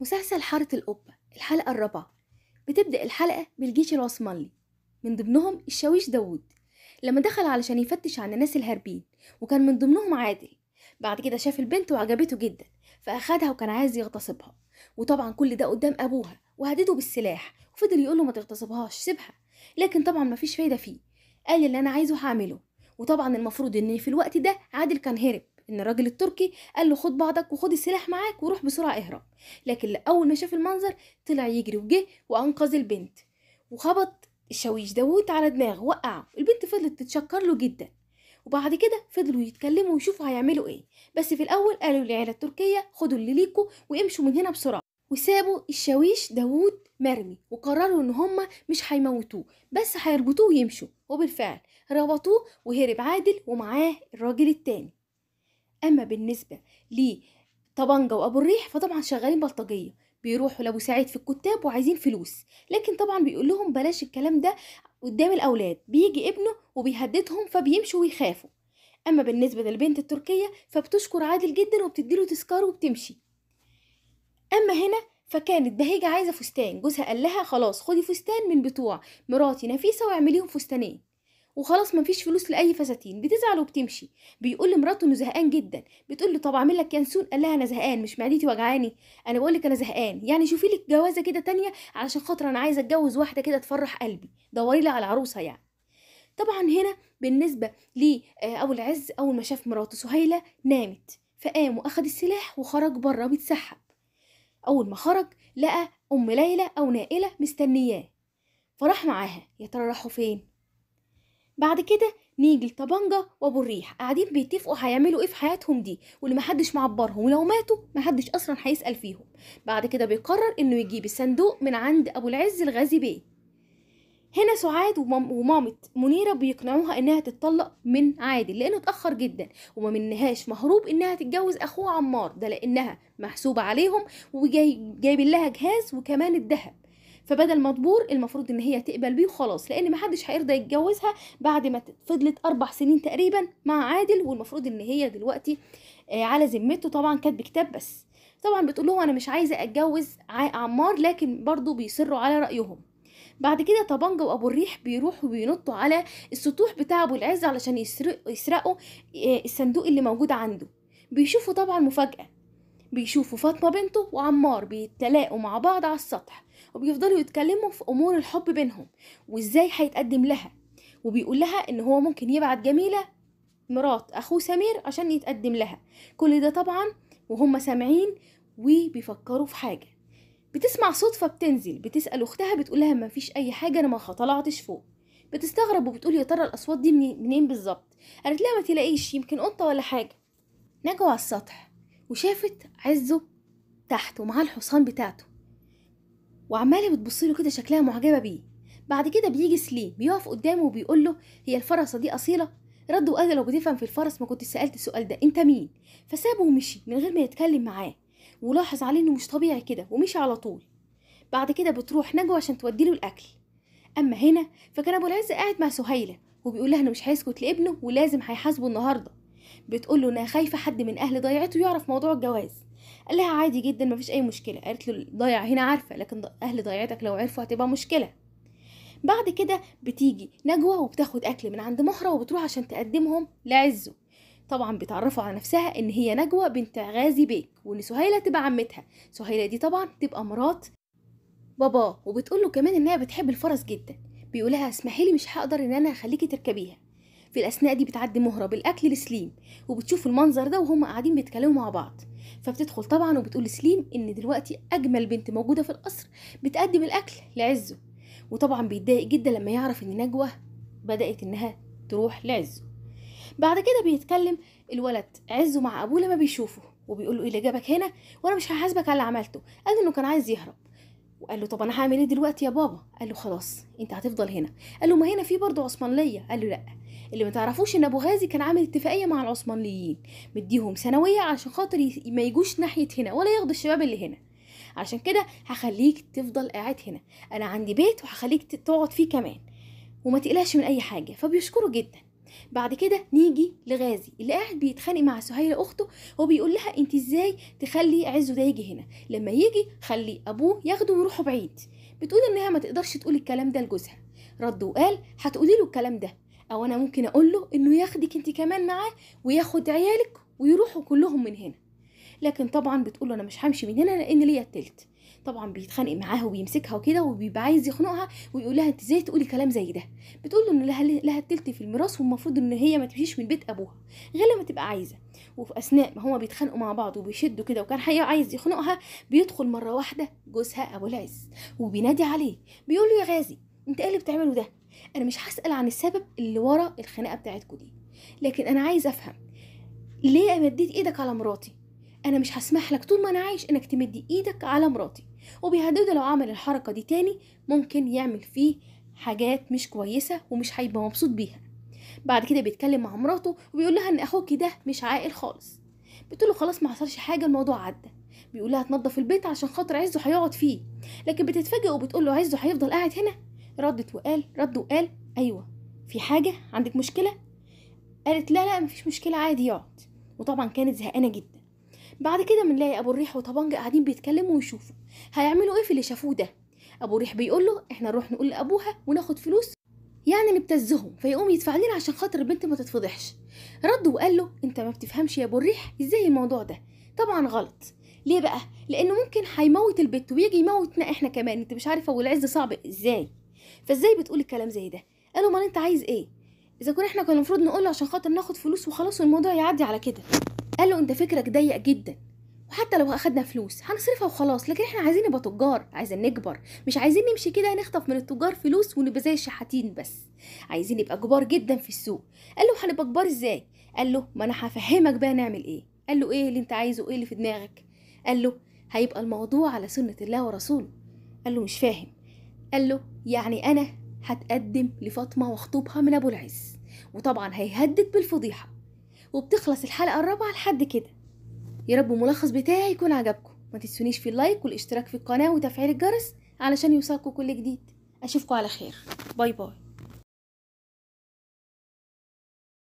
مسلسل حارة القبة الحلقة الرابعة بتبدأ الحلقة بالجيش العثماني من ضمنهم الشاويش داوود لما دخل علشان يفتش عن الناس الهاربين وكان من ضمنهم عادل بعد كده شاف البنت وعجبته جدا فأخدها وكان عايز يغتصبها وطبعا كل ده قدام أبوها وهدده بالسلاح وفضل يقوله ما تغتصبهاش سيبها لكن طبعا مفيش فايدة فيه قال اللي أنا عايزه هعمله وطبعا المفروض إن في الوقت ده عادل كان هرب ان الراجل التركي قال له خد بعضك وخد السلاح معاك وروح بسرعه اهرب لكن اول ما شاف المنظر طلع يجري وجه وانقذ البنت وخبط الشاويش دوت على دماغه وقعه البنت فضلت تتشكر له جدا وبعد كده فضلوا يتكلموا ويشوفوا هيعملوا ايه بس في الاول قالوا للعيله التركيه خدوا اللي ليكوا وامشوا من هنا بسرعه وسابوا الشاويش داوود مرمي وقرروا ان هما مش هيموتوه بس هيربطوه ويمشوا وبالفعل ربطوه وهرب عادل ومعاه الراجل التاني اما بالنسبه لطبنجه وابو الريح فطبعا شغالين بلطجيه بيروحوا لابو سعيد في الكتاب وعايزين فلوس لكن طبعا بيقول لهم بلاش الكلام ده قدام الاولاد بيجي ابنه وبيهددهم فبيمشوا ويخافوا اما بالنسبه للبنت التركيه فبتشكر عادل جدا وبتديله تذكار وبتمشي اما هنا فكانت بهيجة عايزة فستان جوزها قال لها خلاص خدي فستان من بتوع مراتي نفيسة واعمليهم فستانين وخلاص مفيش فلوس لاي فساتين بتزعل وبتمشي بيقول لمراته انه زهقان جدا بتقول له طب اعمل لك ينسون قال لها انا زهقان مش معدتي وجعاني انا بقول لك انا زهقان يعني شوفي لك جوازه كده تانية علشان خاطر انا عايزه اتجوز واحده كده تفرح قلبي دوري لي على عروسه يعني طبعا هنا بالنسبه لابو آه، ابو العز اول ما شاف مراته سهيله نامت فقام واخد السلاح وخرج بره بيتسحب اول ما خرج لقى ام ليلى او نائله مستنياه فراح معاها يا ترى راحوا فين بعد كده نيجي لطبنجة وابو الريح قاعدين بيتفقوا هيعملوا ايه في حياتهم دي واللي محدش معبرهم ولو ماتوا محدش اصلا هيسال فيهم بعد كده بيقرر انه يجيب الصندوق من عند ابو العز الغازي بيه هنا سعاد ومامة منيرة بيقنعوها انها تتطلق من عادل لانه اتأخر جدا وما منهاش مهروب انها تتجوز اخوه عمار ده لانها محسوبة عليهم وجايبين لها جهاز وكمان الذهب فبدل ما تبور المفروض ان هي تقبل بيه وخلاص لان محدش هيرضى يتجوزها بعد ما فضلت اربع سنين تقريبا مع عادل والمفروض ان هي دلوقتي آه، على ذمته طبعا كانت بكتاب بس طبعا بتقول لهم انا مش عايزه اتجوز عمار لكن برضه بيصروا على رايهم بعد كده طبنجة وأبو الريح بيروحوا بينطوا على السطوح بتاع أبو العز علشان يسرقوا آه، الصندوق اللي موجود عنده بيشوفوا طبعا مفاجأة بيشوفوا فاطمة بنته وعمار بيتلاقوا مع بعض على السطح وبيفضلوا يتكلموا في أمور الحب بينهم وإزاي هيتقدم لها وبيقول لها إن هو ممكن يبعت جميلة مرات أخوه سمير عشان يتقدم لها كل ده طبعا وهم سامعين وبيفكروا في حاجة بتسمع صوت فبتنزل بتسأل أختها بتقولها مفيش أي حاجة أنا ما خطلعتش فوق بتستغرب وبتقول يا ترى الأصوات دي منين بالظبط قالت لها ما تلاقيش يمكن قطة ولا حاجة نجوا على السطح وشافت عزه تحت ومعاه الحصان بتاعته وعماله بتبصله كده شكلها معجبه بيه بعد كده بيجي سليم بيقف قدامه وبيقول له هي الفرسه دي اصيله رد وقال لو بتفهم في الفرس ما كنت سالت السؤال ده انت مين فسابه ومشي من غير ما يتكلم معاه ولاحظ عليه انه مش طبيعي كده ومشي على طول بعد كده بتروح نجوى عشان توديله الاكل اما هنا فكان ابو العز قاعد مع سهيله وبيقول لها انه مش هيسكت لابنه ولازم هيحاسبه النهارده بتقول له انها خايفه حد من اهل ضيعته يعرف موضوع الجواز قال لها عادي جدا مفيش اي مشكله قالت له ضيع هنا عارفه لكن اهل ضيعتك لو عرفوا هتبقى مشكله بعد كده بتيجي نجوى وبتاخد اكل من عند مهره وبتروح عشان تقدمهم لعزه طبعا بتعرفوا على نفسها ان هي نجوى بنت غازي بيك وان سهيله تبقى عمتها سهيله دي طبعا تبقى مرات باباه وبتقول له كمان انها بتحب الفرس جدا بيقولها اسمحيلي مش هقدر ان انا اخليكي تركبيها في الأثناء دي بتعدي مهرة بالأكل لسليم وبتشوف المنظر ده وهم قاعدين بيتكلموا مع بعض فبتدخل طبعا وبتقول لسليم إن دلوقتي أجمل بنت موجودة في القصر بتقدم الأكل لعزه وطبعا بيتضايق جدا لما يعرف إن نجوى بدأت إنها تروح لعزه بعد كده بيتكلم الولد عزه مع أبوه لما بيشوفه وبيقول له ايه اللي جابك هنا وانا مش هحاسبك على اللي عملته قال له انه كان عايز يهرب وقال له طب انا هعمل ايه دلوقتي يا بابا قال له خلاص انت هتفضل هنا قال له ما هنا في برضه عثمان ليا قال له لا اللي ما تعرفوش ان ابو غازي كان عامل اتفاقيه مع العثمانيين مديهم سنويه عشان خاطر ما يجوش ناحيه هنا ولا ياخدوا الشباب اللي هنا عشان كده هخليك تفضل قاعد هنا انا عندي بيت وهخليك تقعد فيه كمان وما تقلقش من اي حاجه فبيشكره جدا بعد كده نيجي لغازي اللي قاعد بيتخانق مع سهيله اخته وبيقول لها انت ازاي تخلي عزه ده يجي هنا لما يجي خلي ابوه ياخده ويروحوا بعيد بتقول انها ما تقدرش تقول الكلام ده لجوزها رد وقال هتقولي له الكلام ده او انا ممكن اقول له انه ياخدك انت كمان معاه وياخد عيالك ويروحوا كلهم من هنا لكن طبعا بتقول له انا مش همشي من هنا لان ليا التلت طبعا بيتخانق معاها وبيمسكها وكده وبيبقى عايز يخنقها ويقول لها انت ازاي تقولي كلام زي ده بتقول له ان لها لها التلت في الميراث والمفروض ان هي ما تمشيش من بيت ابوها غير لما تبقى عايزه وفي اثناء ما هما بيتخانقوا مع بعض وبيشدوا كده وكان حقيقة عايز يخنقها بيدخل مره واحده جوزها ابو العز وبينادي عليه بيقول له يا غازي انت ايه اللي بتعمله ده انا مش هسال عن السبب اللي ورا الخناقه بتاعتكم دي لكن انا عايز افهم ليه مديت ايدك على مراتي انا مش هسمح لك طول ما انا عايش انك تمد ايدك على مراتي وبيهدده لو عمل الحركه دي تاني ممكن يعمل فيه حاجات مش كويسه ومش هيبقى مبسوط بيها بعد كده بيتكلم مع مراته وبيقول لها ان اخوكي ده مش عاقل خالص بتقول له خلاص ما حصلش حاجه الموضوع عدى بيقول لها تنظف البيت عشان خاطر عزه هيقعد فيه لكن بتتفاجئ وبتقول له عزه هيفضل قاعد هنا ردت وقال رد وقال ايوه في حاجه عندك مشكله قالت لا لا مفيش مشكله عادي يقعد وطبعا كانت زهقانه جدا بعد كده بنلاقي ابو الريح وطبنجه قاعدين بيتكلموا ويشوفوا هيعملوا ايه في اللي شافوه ده ابو الريح بيقول له احنا نروح نقول لابوها وناخد فلوس يعني نبتزهم فيقوم يدفع لنا عشان خاطر البنت ما تتفضحش رد وقال له انت ما بتفهمش يا ابو الريح ازاي الموضوع ده طبعا غلط ليه بقى لانه ممكن هيموت البت ويجي يموتنا احنا كمان انت مش عارفه والعز صعب ازاي فازاي بتقولي الكلام زي ده قال امال انت عايز ايه اذا كنا احنا كان المفروض نقول عشان خاطر ناخد فلوس وخلاص والموضوع يعدي على كده قال له انت فكرك ضيق جدا وحتى لو اخدنا فلوس هنصرفها وخلاص لكن احنا عايزين نبقى تجار عايزين نكبر مش عايزين نمشي كده نخطف من التجار فلوس ونبقى زي الشحاتين بس عايزين نبقى كبار جدا في السوق قال له هنبقى كبار ازاي قال له ما انا هفهمك بقى نعمل ايه قال له ايه اللي انت عايزه ايه اللي في دماغك قال له هيبقى الموضوع على سنه الله ورسوله قال له مش فاهم قال له يعني أنا هتقدم لفاطمة وخطوبها من أبو العز وطبعا هيهدد بالفضيحة وبتخلص الحلقة الرابعة لحد كده يا رب الملخص بتاعي يكون عجبكم ما تنسونيش في اللايك والاشتراك في القناة وتفعيل الجرس علشان يوصلكم كل جديد أشوفكوا على خير باي باي